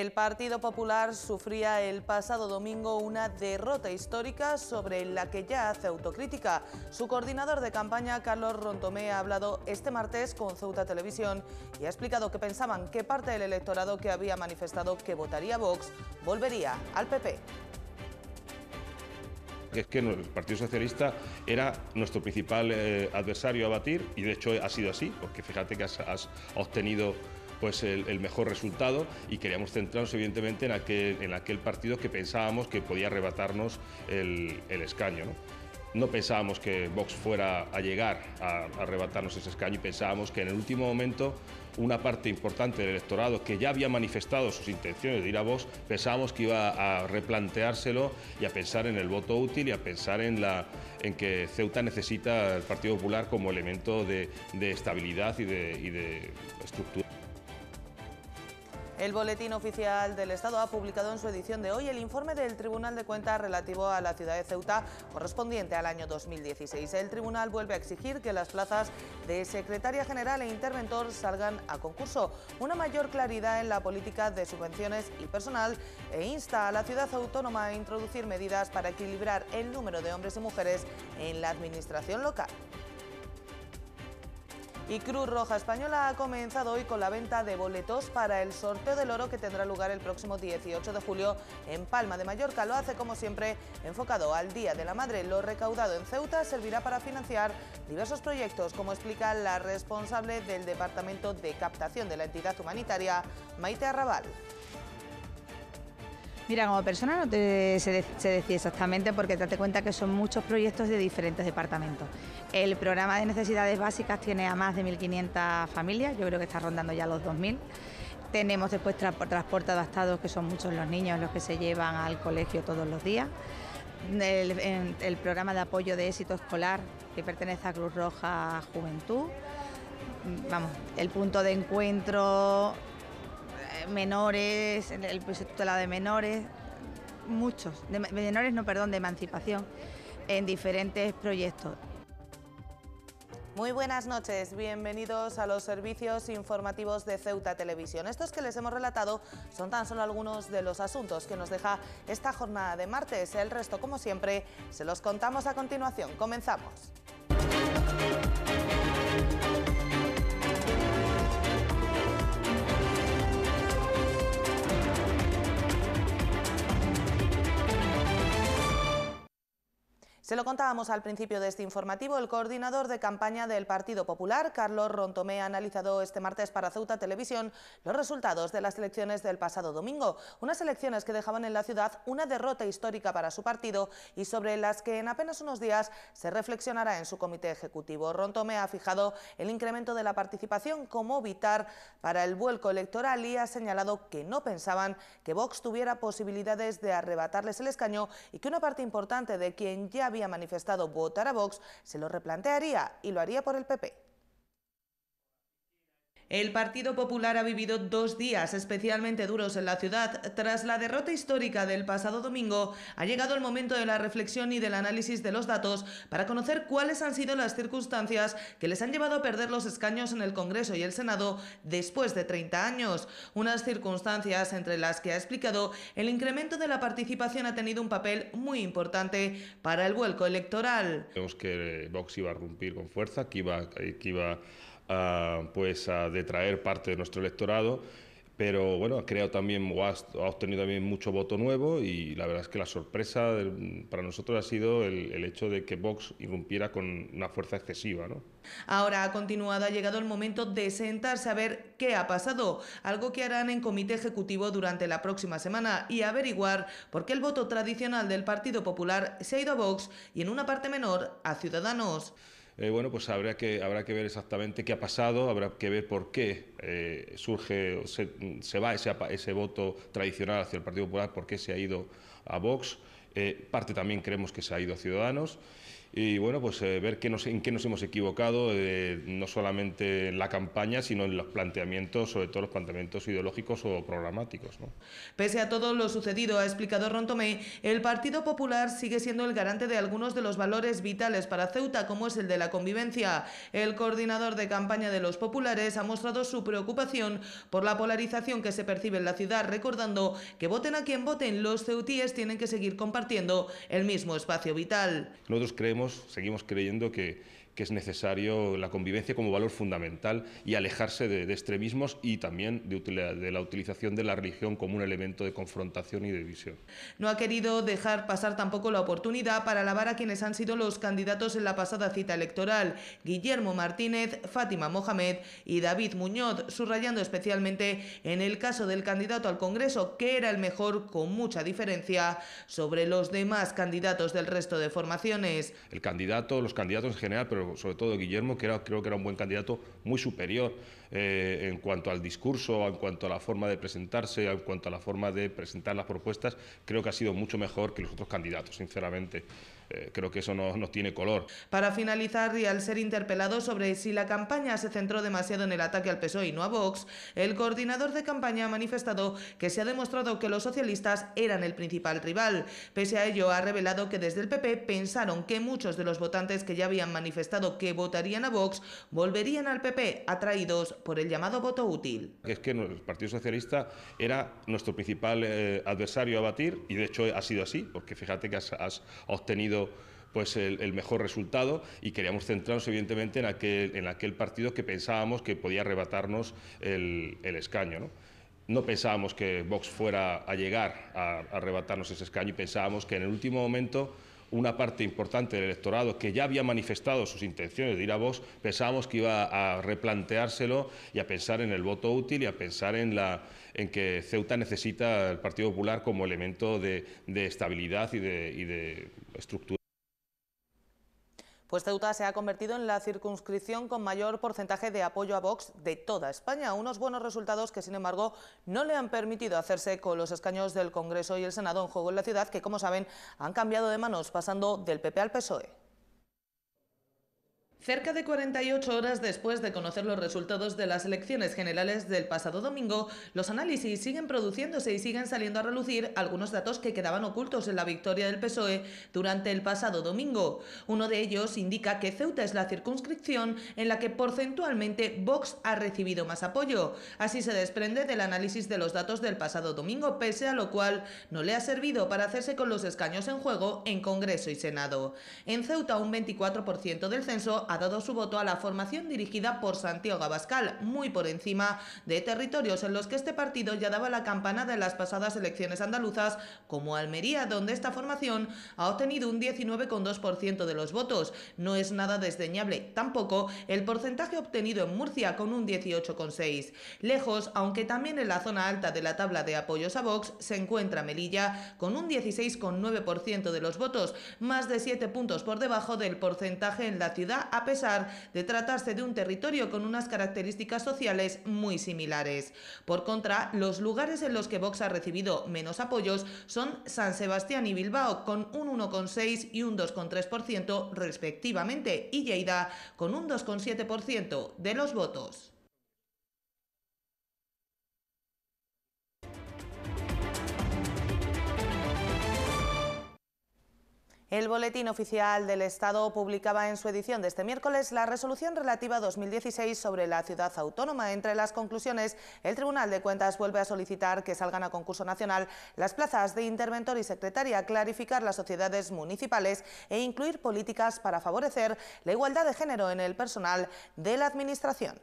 El Partido Popular sufría el pasado domingo una derrota histórica sobre la que ya hace autocrítica. Su coordinador de campaña, Carlos Rontomé, ha hablado este martes con Ceuta Televisión y ha explicado que pensaban que parte del electorado que había manifestado que votaría Vox volvería al PP es que el Partido Socialista era nuestro principal eh, adversario a batir y de hecho ha sido así, porque fíjate que has obtenido pues el, mejor resultado y queríamos centrarnos evidentemente en aquel, en aquel partido que pensábamos que podía arrebatarnos el, escaño. ¿no? pensábamos que Vox fuera a llegar a, arrebatarnos ese escaño y pensábamos que en el último momento una parte importante del electorado que ya había manifestado sus intenciones de ir a Vox, pensábamos que iba a replanteárselo y a pensar en el voto útil y a pensar en, la, en que Ceuta necesita al Partido Popular como elemento de, estabilidad y de, y de estructura. El Boletín Oficial del Estado ha publicado en su edición de hoy el informe del Tribunal de Cuentas relativo a la ciudad de Ceuta correspondiente al año 2016. El tribunal vuelve a exigir que las plazas de secretaria general e interventor salgan a concurso, una mayor claridad en la política de subvenciones y personal e insta a la ciudad autónoma a introducir medidas para equilibrar el número de hombres y mujeres en la administración local. Y Cruz Roja Española ha comenzado hoy con la venta de boletos para el sorteo del oro que tendrá lugar el próximo 18 de julio en Palma de Mallorca. Lo hace como siempre enfocado al Día de la Madre. Lo recaudado en Ceuta servirá para financiar diversos proyectos, como explica la responsable del Departamento de Captación de la entidad humanitaria, Maite Arrabal. Mira, como persona no se se, exactamente porque date cuenta que son muchos proyectos de diferentes departamentos. El programa de necesidades básicas tiene a más de 1.500 familias, yo creo que está rondando ya los 2.000. Tenemos después transporte adaptado, que son muchos los niños los que se llevan al colegio todos los días. el programa de apoyo de éxito escolar, que pertenece a Cruz Roja Juventud. Vamos, el punto de encuentro, menores, en el proyecto la de menores, muchos, de menores no, perdón, de emancipación, en diferentes proyectos. Muy buenas noches, bienvenidos a los servicios informativos de Ceuta Televisión. Estos que les hemos relatado son tan solo algunos de los asuntos que nos deja esta jornada de martes. El resto, como siempre, se los contamos a continuación. Comenzamos. Se lo contábamos al principio de este informativo, el coordinador de campaña del Partido Popular, Carlos Rontomé, ha analizado este martes para Ceuta Televisión los resultados de las elecciones del pasado domingo, unas elecciones que dejaban en la ciudad una derrota histórica para su partido y sobre las que en apenas unos días se reflexionará en su comité ejecutivo. Rontomé ha fijado el incremento de la participación como evitar para el vuelco electoral y ha señalado que no pensaban que Vox tuviera posibilidades de arrebatarles el escaño y que una parte importante de quien ya había había manifestado votar a Vox, se lo replantearía y lo haría por el PP. El Partido Popular ha vivido dos días especialmente duros en la ciudad. Tras la derrota histórica del pasado domingo, ha llegado el momento de la reflexión y del análisis de los datos para conocer cuáles han sido las circunstancias que les han llevado a perder los escaños en el Congreso y el Senado después de 30 años. Unas circunstancias entre las que ha explicado el incremento de la participación ha tenido un papel muy importante para el vuelco electoral. Vemos que Vox iba a romper con fuerza, que iba, que iba a, pues, a detraer parte de nuestro electorado pero bueno, ha creado también ha, obtenido también mucho voto nuevo y la verdad es que la sorpresa para nosotros ha sido el, hecho de que Vox irrumpiera con una fuerza excesiva. ¿no? Ahora ha continuado, ha llegado el momento de sentarse a ver qué ha pasado, algo que harán en comité ejecutivo durante la próxima semana y averiguar por qué el voto tradicional del Partido Popular se ha ido a Vox y en una parte menor a Ciudadanos. Eh, bueno, pues habrá que, habrá que ver exactamente qué ha pasado, habrá que ver por qué eh, surge, se, se va ese, voto tradicional hacia el Partido Popular, por qué se ha ido a Vox. Eh, parte también creemos que se ha ido a Ciudadanos y bueno, pues eh, ver qué en qué nos hemos equivocado, eh, no solamente en la campaña, sino en los planteamientos, sobre todo los planteamientos ideológicos o programáticos. Pese a todo lo sucedido, ha explicado Rontomé, el Partido Popular sigue siendo el garante de algunos de los valores vitales para Ceuta, como es el de la convivencia. El coordinador de campaña de los populares ha mostrado su preocupación por la polarización que se percibe en la ciudad, recordando que voten a quien voten, los ceutíes tienen que seguir compartiendo el mismo espacio vital. Nosotros creemos seguimos creyendo que que es necesario la convivencia como valor fundamental y alejarse de, extremismos y también de, de, la utilización de la religión como un elemento de confrontación y de división. No ha querido dejar pasar tampoco la oportunidad para alabar a quienes han sido los candidatos en la pasada cita electoral, Guillermo Martínez, Fátima Mohamed y David Muñoz, subrayando especialmente en el caso del candidato al Congreso, que era el mejor con mucha diferencia sobre los demás candidatos del resto de formaciones. El candidato, los candidatos en general, pero sobre todo Guillermo, que era, creo que era un buen candidato muy superior eh, en cuanto al discurso, en cuanto a la forma de presentarse, en cuanto a la forma de presentar las propuestas, creo que ha sido mucho mejor que los otros candidatos, sinceramente. Eh, creo que eso no, tiene color. Para finalizar, y al ser interpelado sobre si la campaña se centró demasiado en el ataque al PSOE y no a Vox, el coordinador de campaña ha manifestado que se ha demostrado que los socialistas eran el principal rival. Pese a ello, ha revelado que desde el PP pensaron que muchos de los votantes que ya habían manifestado que votarían a Vox volverían al PP atraídos por el llamado voto útil. Es que el Partido Socialista era nuestro principal eh, adversario a batir y de hecho ha sido así, porque fíjate que has obtenido pues el, mejor resultado y queríamos centrarnos evidentemente en aquel, en aquel partido que pensábamos que podía arrebatarnos el, escaño. ¿no? pensábamos que Vox fuera a llegar a, arrebatarnos ese escaño y pensábamos que en el último momento una parte importante del electorado que ya había manifestado sus intenciones de ir a Vox, pensábamos que iba a replanteárselo y a pensar en el voto útil y a pensar en la, en que Ceuta necesita al Partido Popular como elemento de, estabilidad y de, y de estructura. Pues Ceuta se ha convertido en la circunscripción con mayor porcentaje de apoyo a Vox de toda España, unos buenos resultados que sin embargo no le han permitido hacerse con los escaños del Congreso y el Senado en juego en la ciudad, que como saben han cambiado de manos pasando del PP al PSOE. Cerca de 48 horas después de conocer los resultados de las elecciones generales del pasado domingo, los análisis siguen produciéndose y siguen saliendo a relucir algunos datos que quedaban ocultos en la victoria del PSOE durante el pasado domingo. Uno de ellos indica que Ceuta es la circunscripción en la que porcentualmente Vox ha recibido más apoyo. Así se desprende del análisis de los datos del pasado domingo, pese a lo cual no le ha servido para hacerse con los escaños en juego en Congreso y Senado. En Ceuta un 24% del censo ha dado su voto a la formación dirigida por Santiago Abascal, muy por encima de territorios en los que este partido ya daba la campanada en las pasadas elecciones andaluzas, como Almería, donde esta formación ha obtenido un 19,2% de los votos. No es nada desdeñable tampoco el porcentaje obtenido en Murcia con un 18,6%. Lejos, aunque también en la zona alta de la tabla de apoyos a Vox, se encuentra Melilla con un 16,9% de los votos, más de 7 puntos por debajo del porcentaje en la ciudad a pesar de tratarse de un territorio con unas características sociales muy similares. Por contra, los lugares en los que Vox ha recibido menos apoyos son San Sebastián y Bilbao con un 1,6 y un 2,3% respectivamente y Lleida con un 2,7% de los votos. El Boletín Oficial del Estado publicaba en su edición de este miércoles la resolución relativa 2016 sobre la ciudad autónoma. Entre las conclusiones, el Tribunal de Cuentas vuelve a solicitar que salgan a concurso nacional las plazas de interventor y secretaria, clarificar las sociedades municipales e incluir políticas para favorecer la igualdad de género en el personal de la Administración.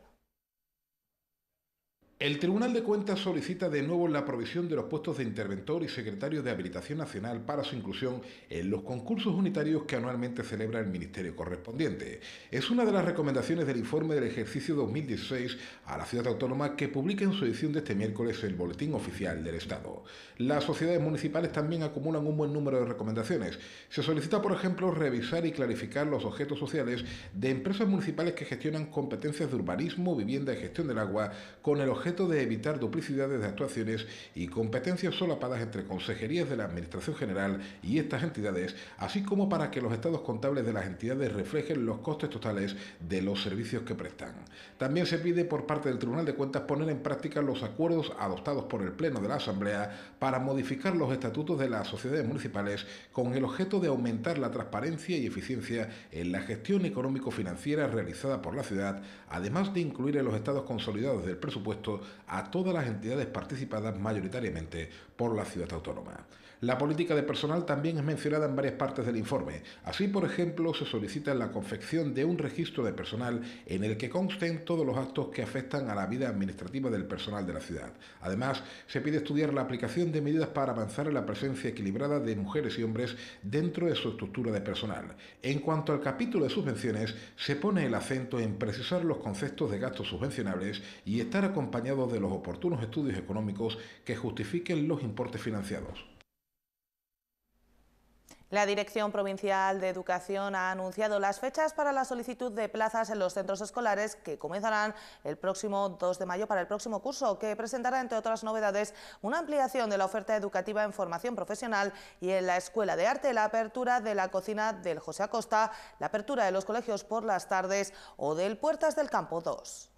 El Tribunal de Cuentas solicita de nuevo la provisión de los puestos de interventor y secretario de Habilitación Nacional para su inclusión en los concursos unitarios que anualmente celebra el Ministerio correspondiente. Es una de las recomendaciones del informe del ejercicio 2016 a la ciudad autónoma que publica en su edición de este miércoles el Boletín Oficial del Estado. Las sociedades municipales también acumulan un buen número de recomendaciones. Se solicita, por ejemplo, revisar y clarificar los objetos sociales de empresas municipales que gestionan competencias de urbanismo, vivienda y gestión del agua con el de evitar duplicidades de actuaciones y competencias solapadas entre consejerías de la Administración General y estas entidades, así como para que los estados contables de las entidades reflejen los costes totales de los servicios que prestan. También se pide por parte del Tribunal de Cuentas poner en práctica los acuerdos adoptados por el Pleno de la Asamblea para modificar los estatutos de las sociedades municipales con el objeto de aumentar la transparencia y eficiencia en la gestión económico-financiera realizada por la ciudad, además de incluir en los estados consolidados del presupuesto a todas las entidades participadas mayoritariamente por la ciudad autónoma. La política de personal también es mencionada en varias partes del informe. Así, por ejemplo, se solicita la confección de un registro de personal en el que consten todos los actos que afectan a la vida administrativa del personal de la ciudad. Además, se pide estudiar la aplicación de medidas para avanzar en la presencia equilibrada de mujeres y hombres dentro de su estructura de personal. En cuanto al capítulo de subvenciones, se pone el acento en precisar los conceptos de gastos subvencionables y estar acompañado de los oportunos estudios económicos que justifiquen los importes financiados. La Dirección Provincial de Educación ha anunciado las fechas para la solicitud de plazas en los centros escolares que comenzarán el próximo 2 de mayo para el próximo curso, que presentará, entre otras novedades, una ampliación de la oferta educativa en formación profesional y en la Escuela de Arte, la apertura de la cocina del José Acosta, la apertura de los colegios por las tardes o del Puertas del Campo 2.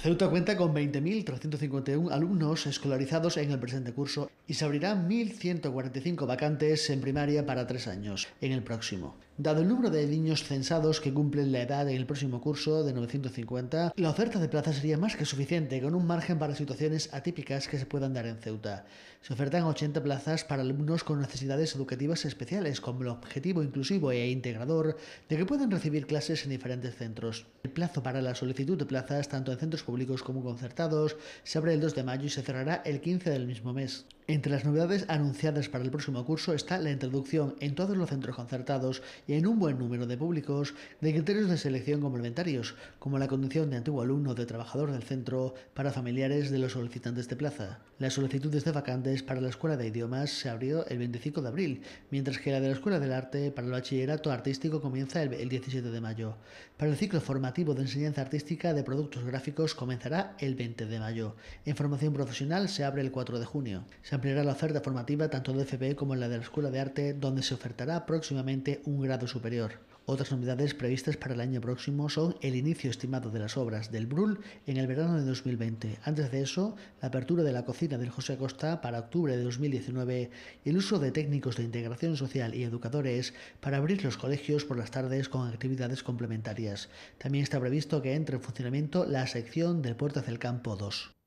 Ceuta cuenta con 20.351 alumnos escolarizados en el presente curso y se abrirán 1.145 vacantes en primaria para tres años en el próximo. Dado el número de niños censados que cumplen la edad en el próximo curso de 950, la oferta de plazas sería más que suficiente, con un margen para situaciones atípicas que se puedan dar en Ceuta. Se ofertan 80 plazas para alumnos con necesidades educativas especiales, con el objetivo inclusivo e integrador de que puedan recibir clases en diferentes centros. El plazo para la solicitud de plazas, tanto en centros públicos como concertados, se abre el 2 de mayo y se cerrará el 15 del mismo mes. Entre las novedades anunciadas para el próximo curso está la introducción en todos los centros concertados en un buen número de públicos de criterios de selección complementarios, como la condición de antiguo alumno o de trabajador del centro para familiares de los solicitantes de plaza. Las solicitudes de vacantes para la Escuela de Idiomas se abrió el 25 de abril, mientras que la de la Escuela del Arte para el Bachillerato Artístico comienza el 17 de mayo. Para el ciclo formativo de enseñanza artística de productos gráficos comenzará el 20 de mayo. En formación profesional se abre el 4 de junio. Se ampliará la oferta formativa tanto de FP como en la de la Escuela de Arte, donde se ofertará próximamente un grado superior. Otras novedades previstas para el año próximo son el inicio estimado de las obras del Brul en el verano de 2020. Antes de eso, la apertura de la cocina del José Acosta para octubre de 2019 y el uso de técnicos de integración social y educadores para abrir los colegios por las tardes con actividades complementarias. También está previsto que entre en funcionamiento la sección de Puertas del Campo 2.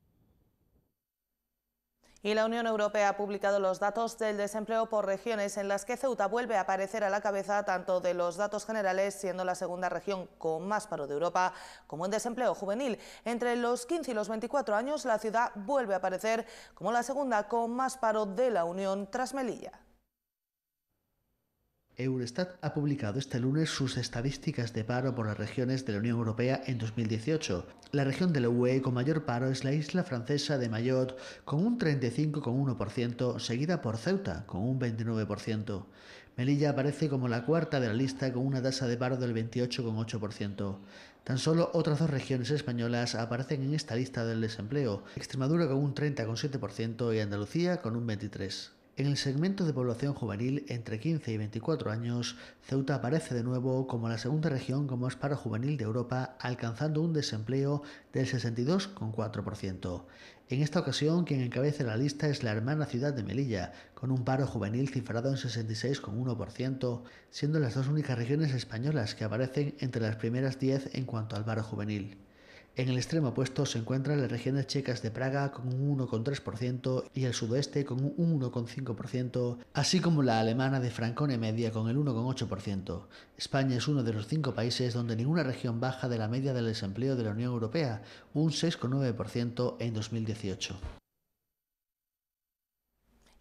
Y la Unión Europea ha publicado los datos del desempleo por regiones en las que Ceuta vuelve a aparecer a la cabeza tanto de los datos generales, siendo la segunda región con más paro de Europa, como en desempleo juvenil. Entre los 15 y los 24 años, la ciudad vuelve a aparecer como la segunda con más paro de la Unión tras Melilla. Eurostat ha publicado este lunes sus estadísticas de paro por las regiones de la Unión Europea en 2018. La región de la UE e con mayor paro es la isla francesa de Mayotte, con un 35,1%, seguida por Ceuta, con un 29%. Melilla aparece como la cuarta de la lista con una tasa de paro del 28,8%. Tan solo otras dos regiones españolas aparecen en esta lista del desempleo, Extremadura con un 30,7% y Andalucía con un 23%. En el segmento de población juvenil entre 15 y 24 años, Ceuta aparece de nuevo como la segunda región con más paro juvenil de Europa, alcanzando un desempleo del 62,4%. En esta ocasión, quien encabeza la lista es la hermana ciudad de Melilla, con un paro juvenil cifrado en 66,1%, siendo las dos únicas regiones españolas que aparecen entre las primeras 10 en cuanto al paro juvenil. En el extremo opuesto se encuentran las regiones checas de Praga con un 1,3% y el sudoeste con un 1,5%, así como la alemana de Franconia Media con el 1,8%. España es uno de los cinco países donde ninguna región baja de la media del desempleo de la Unión Europea, un 6,9% en 2018.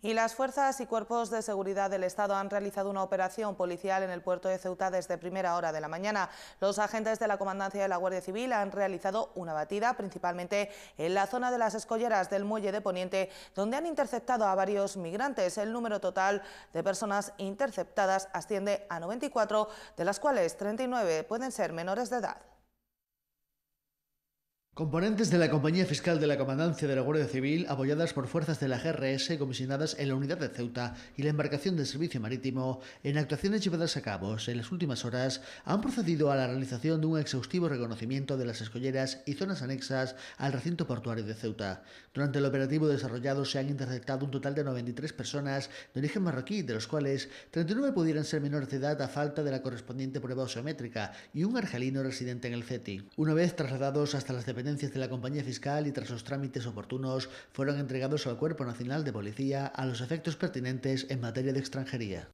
Y las fuerzas y cuerpos de seguridad del Estado han realizado una operación policial en el puerto de Ceuta desde primera hora de la mañana. Los agentes de la Comandancia de la Guardia Civil han realizado una batida, principalmente en la zona de las escolleras del muelle de Poniente, donde han interceptado a varios migrantes. El número total de personas interceptadas asciende a 94, de las cuales 39 pueden ser menores de edad. Componentes de la Compañía Fiscal de la Comandancia de la Guardia Civil, apoyadas por fuerzas de la GRS comisionadas en la unidad de Ceuta y la embarcación de Servicio Marítimo, en actuaciones llevadas a cabo en las últimas horas, han procedido a la realización de un exhaustivo reconocimiento de las escolleras y zonas anexas al recinto portuario de Ceuta. Durante el operativo desarrollado se han interceptado un total de 93 personas de origen marroquí, de los cuales 39 pudieran ser menores de edad a falta de la correspondiente prueba oseométrica y un argelino residente en el CETI. Una vez trasladados hasta las dependencias de la compañía fiscal y tras los trámites oportunos fueron entregados al Cuerpo Nacional de Policía a los efectos pertinentes en materia de extranjería.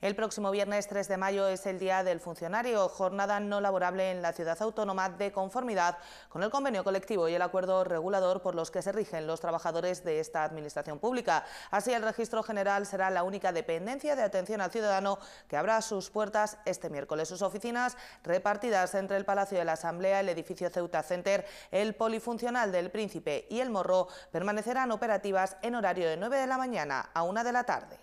El próximo viernes 3 de mayo es el Día del Funcionario, jornada no laborable en la ciudad autónoma de conformidad con el convenio colectivo y el acuerdo regulador por los que se rigen los trabajadores de esta administración pública. Así, el Registro General será la única dependencia de atención al ciudadano que abra sus puertas este miércoles. Sus oficinas repartidas entre el Palacio de la Asamblea, el edificio Ceuta Center, el polifuncional del Príncipe y el Morro permanecerán operativas en horario de 9 de la mañana a 1 de la tarde.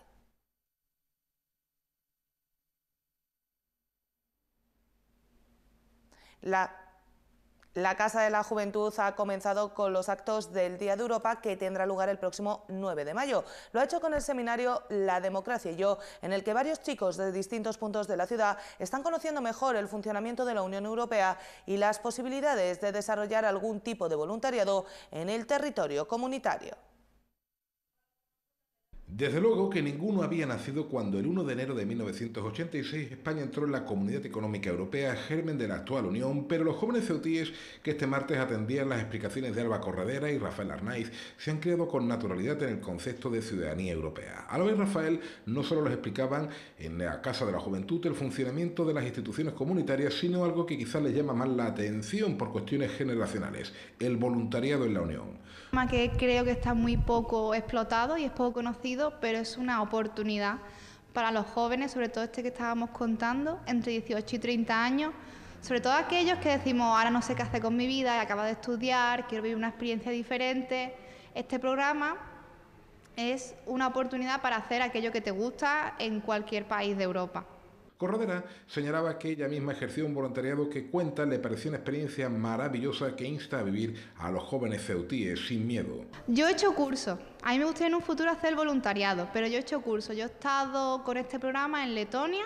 La Casa de la Juventud ha comenzado con los actos del Día de Europa que tendrá lugar el próximo 9 de mayo. Lo ha hecho con el seminario La Democracia y yo, en el que varios chicos de distintos puntos de la ciudad están conociendo mejor el funcionamiento de la Unión Europea y las posibilidades de desarrollar algún tipo de voluntariado en el territorio comunitario. Desde luego que ninguno había nacido cuando el 1 de enero de 1986 España entró en la Comunidad Económica Europea, germen de la actual Unión, pero los jóvenes ceutíes que este martes atendían las explicaciones de Alba Corredera y Rafael Arnaiz se han creado con naturalidad en el concepto de ciudadanía europea. Alba y Rafael no solo les explicaban en la Casa de la Juventud el funcionamiento de las instituciones comunitarias, sino algo que quizás les llama más la atención por cuestiones generacionales, el voluntariado en la Unión. Que creo que está muy poco explotado y es poco conocido pero es una oportunidad para los jóvenes, sobre todo este que estábamos contando, entre 18 y 30 años, sobre todo aquellos que decimos, ahora no sé qué hacer con mi vida, acabo de estudiar, quiero vivir una experiencia diferente. Este programa es una oportunidad para hacer aquello que te gusta en cualquier país de Europa. Corredera señalaba que ella misma ejerció un voluntariado que cuenta le pareció una experiencia maravillosa que insta a vivir a los jóvenes ceutíes sin miedo. Yo he hecho curso. A mí me gustaría en un futuro hacer voluntariado, pero yo he hecho curso. Yo he estado con este programa en Letonia,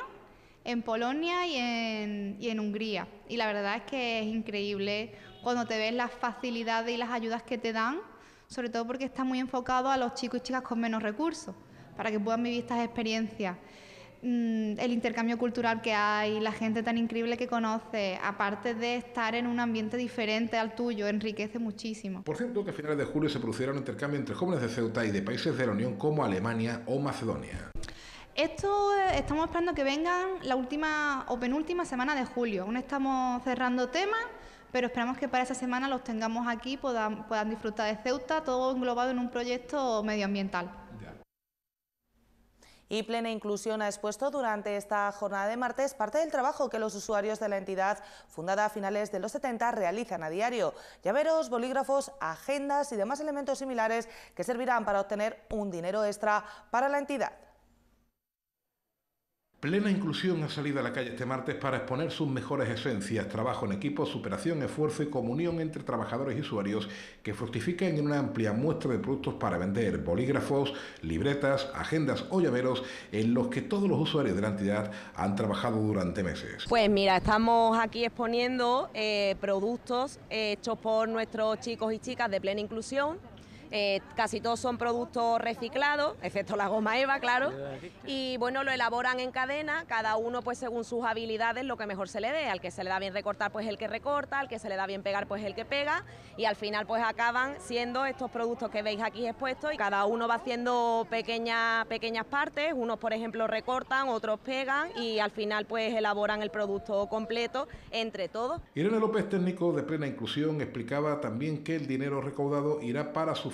en Polonia y en, y en, Hungría. Y la verdad es que es increíble cuando te ves las facilidades y las ayudas que te dan, sobre todo porque está muy enfocado a los chicos y chicas con menos recursos, para que puedan vivir estas experiencias. Mm, el intercambio cultural que hay, la gente tan increíble que conoce, aparte de estar en un ambiente diferente al tuyo, enriquece muchísimo. Por cierto, que a finales de julio se producirá un intercambio entre jóvenes de Ceuta y de países de la Unión como Alemania o Macedonia. Esto eh, estamos esperando que vengan la última o penúltima semana de julio. Aún estamos cerrando temas, pero esperamos que para esa semana los tengamos aquí, puedan disfrutar de Ceuta, todo englobado en un proyecto medioambiental y Plena Inclusión ha expuesto durante esta jornada de martes parte del trabajo que los usuarios de la entidad, fundada a finales de los 70, realizan a diario. Llaveros, bolígrafos, agendas y demás elementos similares que servirán para obtener un dinero extra para la entidad. Plena Inclusión ha salido a la calle este martes para exponer sus mejores esencias, trabajo en equipo, superación, esfuerzo y comunión entre trabajadores y usuarios que fructifican en una amplia muestra de productos para vender, bolígrafos, libretas, agendas o llaveros en los que todos los usuarios de la entidad han trabajado durante meses. Pues mira, estamos aquí exponiendo eh, productos hechos por nuestros chicos y chicas de Plena Inclusión eh, casi todos son productos reciclados, excepto la goma Eva, claro. Y bueno, lo elaboran en cadena, cada uno pues según sus habilidades lo que mejor se le dé. Al que se le da bien recortar pues el que recorta, al que se le da bien pegar pues el que pega y al final pues acaban siendo estos productos que veis aquí expuestos y cada uno va haciendo pequeñas, pequeñas partes, unos por ejemplo recortan, otros pegan y al final pues elaboran el producto completo entre todos. Irene López, técnico de plena inclusión, explicaba también que el dinero recaudado irá para su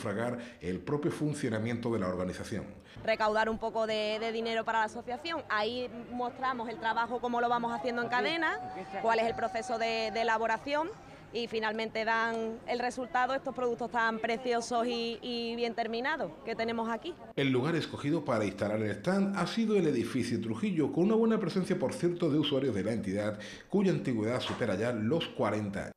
el propio funcionamiento de la organización. Recaudar un poco de, dinero para la asociación, ahí mostramos el trabajo, cómo lo vamos haciendo en cadena, cuál es el proceso de, elaboración y finalmente dan el resultado estos productos tan preciosos y, y, bien terminados que tenemos aquí. El lugar escogido para instalar el stand ha sido el edificio Trujillo, con una buena presencia, por cierto, de usuarios de la entidad, cuya antigüedad supera ya los 40 años.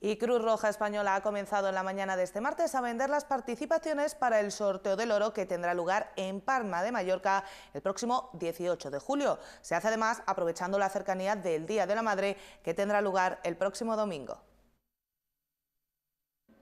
Y Cruz Roja Española ha comenzado en la mañana de este martes a vender las participaciones para el sorteo del oro que tendrá lugar en Parma de Mallorca el próximo 18 de julio. Se hace además aprovechando la cercanía del Día de la Madre que tendrá lugar el próximo domingo.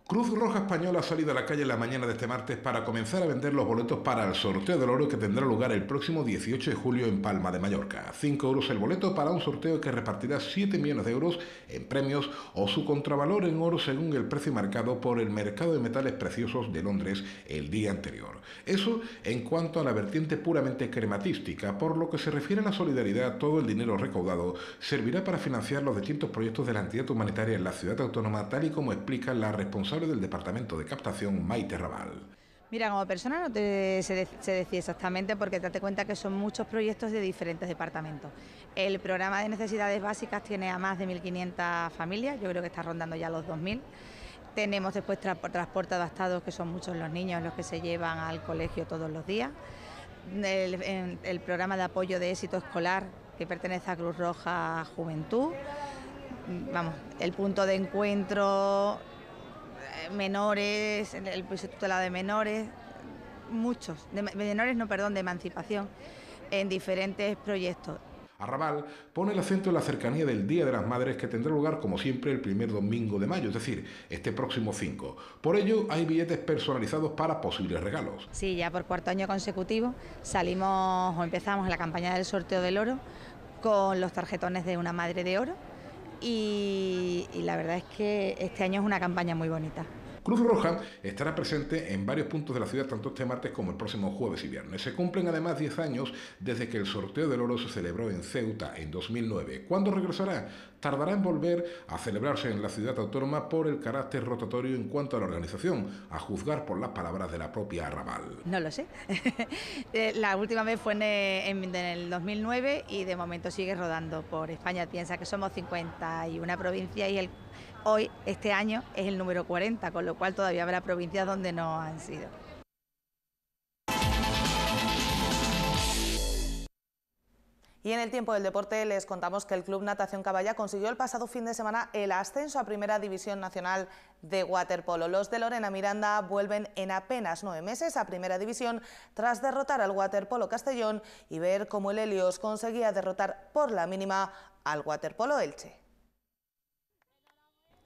Cruz Roja Española ha salido a la calle en la mañana de este martes para comenzar a vender los boletos para el sorteo del oro que tendrá lugar el próximo 18 de julio en Palma de Mallorca. 5 euros el boleto para un sorteo que repartirá 7 millones de euros en premios o su contravalor en oro según el precio marcado por el mercado de metales preciosos de Londres el día anterior. Eso en cuanto a la vertiente puramente crematística, por lo que se refiere a la solidaridad, todo el dinero recaudado servirá para financiar los distintos proyectos de la entidad humanitaria en la ciudad autónoma, tal y como explica la responsable del Departamento de Captación, Maite Raval. Mira, como persona no te se, decía exactamente porque date cuenta que son muchos proyectos de diferentes departamentos. El programa de necesidades básicas tiene a más de 1.500 familias, yo creo que está rondando ya los 2.000. Tenemos después transporte adaptado, que son muchos los niños los que se llevan al colegio todos los días. El, el programa de apoyo de éxito escolar, que pertenece a Cruz Roja Juventud. Vamos, el punto de encuentro menores, el, el de la de menores, muchos, de menores no, perdón, de emancipación, en diferentes proyectos. Arrabal pone el acento en la cercanía del Día de las Madres que tendrá lugar como siempre el primer domingo de mayo, es decir, este próximo 5. Por ello hay billetes personalizados para posibles regalos. Sí, ya por cuarto año consecutivo salimos o empezamos la campaña del sorteo del oro con los tarjetones de una madre de oro y, la verdad es que este año es una campaña muy bonita. Cruz Roja estará presente en varios puntos de la ciudad tanto este martes como el próximo jueves y viernes. Se cumplen además 10 años desde que el sorteo del oro se celebró en Ceuta en 2009. ¿Cuándo regresará? Tardará en volver a celebrarse en la ciudad autónoma por el carácter rotatorio en cuanto a la organización, a juzgar por las palabras de la propia Arrabal. No lo sé. Eh, la última vez fue en eh, el 2009 y de momento sigue rodando por España. Piensa que somos 51 provincias y el hoy, este año, es el número 40, con lo cual todavía habrá provincias donde no han sido. Y en el tiempo del deporte les contamos que el Club Natación Caballa consiguió el pasado fin de semana el ascenso a Primera División Nacional de Waterpolo. Los de Lorena Miranda vuelven en apenas nueve meses a Primera División tras derrotar al Waterpolo Castellón y ver cómo el Helios conseguía derrotar por la mínima al Waterpolo Elche.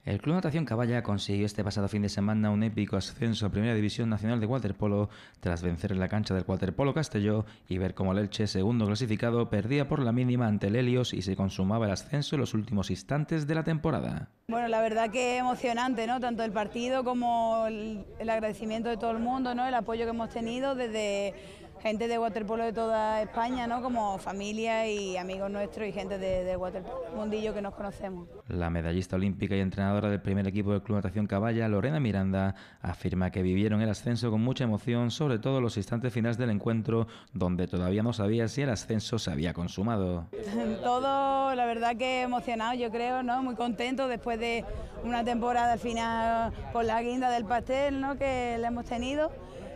El Club Natación Caballa consiguió este pasado fin de semana un épico ascenso a Primera División Nacional de Waterpolo tras vencer en la cancha del Waterpolo Castelló y ver cómo el Elche, segundo clasificado, perdía por la mínima ante el Helios y se consumaba el ascenso en los últimos instantes de la temporada. Bueno, la verdad que emocionante, ¿no? Tanto el partido como el, el agradecimiento de todo el mundo, ¿no? El apoyo que hemos tenido desde gente de waterpolo de toda España, ¿no? Como familia y amigos nuestros y gente de, waterpolo, mundillo que nos conocemos. La medallista olímpica y entrenadora del primer equipo del Club Natación Caballa, Lorena Miranda, afirma que vivieron el ascenso con mucha emoción, sobre todo los instantes finales del encuentro, donde todavía no sabía si el ascenso se había consumado. todo, la verdad que emocionado, yo creo, ¿no? Muy contento después de una temporada final con la guinda del pastel, ¿no? Que le hemos tenido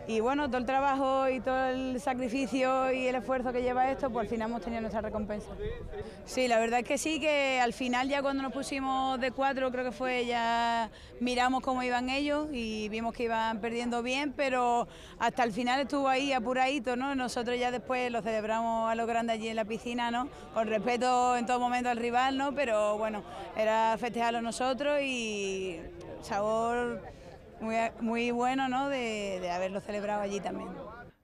y bueno, todo el trabajo y todo el sacrificio y el esfuerzo que lleva esto, pues al final hemos tenido nuestra recompensa. Sí, la verdad es que sí, que al final ya cuando nos pusimos de cuatro, creo que fue, ya miramos cómo iban ellos y vimos que iban perdiendo bien, pero hasta el final estuvo ahí apuradito, ¿no? Nosotros ya después lo celebramos a lo grande allí en la piscina, ¿no? Con respeto en todo momento al rival, ¿no? Pero bueno, era festejarlo nosotros y sabor muy, bueno ¿no? de, de haberlo celebrado allí también.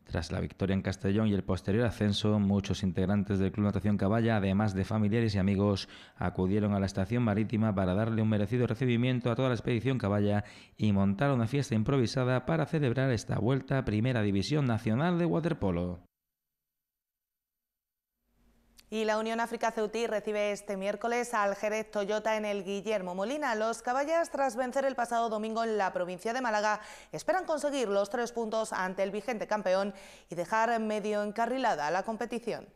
Tras la victoria en Castellón y el posterior ascenso, muchos integrantes del Club Natación Caballa, además de familiares y amigos, acudieron a la estación marítima para darle un merecido recibimiento a toda la expedición Caballa y montar una fiesta improvisada para celebrar esta vuelta a Primera División Nacional de Waterpolo. Y la Unión África Ceuti recibe este miércoles al Jerez Toyota en el Guillermo Molina. Los caballas, tras vencer el pasado domingo en la provincia de Málaga, esperan conseguir los tres puntos ante el vigente campeón y dejar medio encarrilada la competición.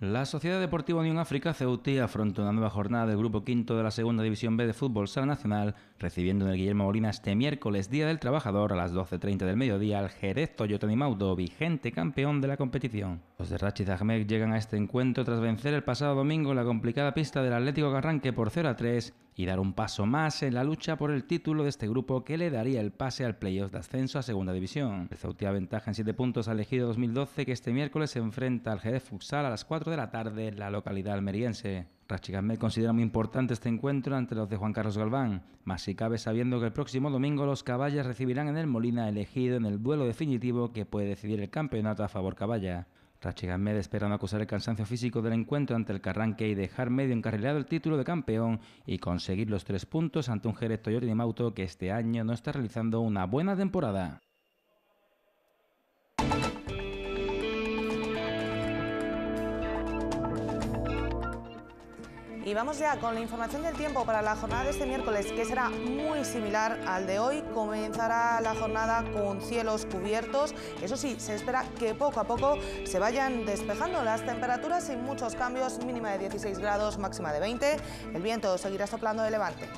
La Sociedad Deportiva Unión África Ceutí afronta una nueva jornada del Grupo Quinto de la Segunda División B de Fútbol Sala Nacional, recibiendo en el Guillermo Molina este miércoles, Día del Trabajador, a las 12.30 del mediodía, al Jerez Toyota Nimaudo, vigente campeón de la competición. Los de Rachid Ahmed llegan a este encuentro tras vencer el pasado domingo la complicada pista del Atlético Garranque por 0 a 3 y dar un paso más en la lucha por el título de este grupo que le daría el pase al playoff de ascenso a Segunda División. El Ceuti ventaja en 7 puntos al elegido 2012 que este miércoles se enfrenta al Jerez Futsal a las 4 de la tarde en la localidad almeriense. Rachigame considera muy importante este encuentro ante los de Juan Carlos Galván, más si cabe sabiendo que el próximo domingo los caballas recibirán en el Molina elegido en el duelo definitivo que puede decidir el campeonato a favor caballa. Rachi med espera acusar el cansancio físico del encuentro ante el Carranque y dejar medio encarrilado el título de campeón y conseguir los tres puntos ante un Jerez Toyota que este año no está realizando una buena temporada. Y vamos ya con la información del tiempo para la jornada de este miércoles, que será muy similar al de hoy. Comenzará la jornada con cielos cubiertos. Eso sí, se espera que poco a poco se vayan despejando las temperaturas sin muchos cambios, mínima de 16 grados, máxima de 20. El viento seguirá soplando de levante.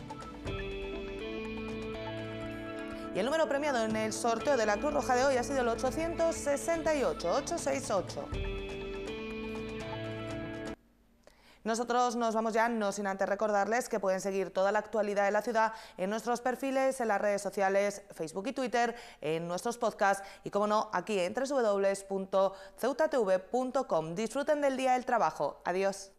Y el número premiado en el sorteo de la Cruz Roja de hoy ha sido el 868 868. Nosotros nos vamos ya, no sin antes recordarles que pueden seguir toda la actualidad de la ciudad en nuestros perfiles, en las redes sociales, Facebook y Twitter, en nuestros podcasts y, como no, aquí en www.ceutatv.com. Disfruten del Día del Trabajo. Adiós.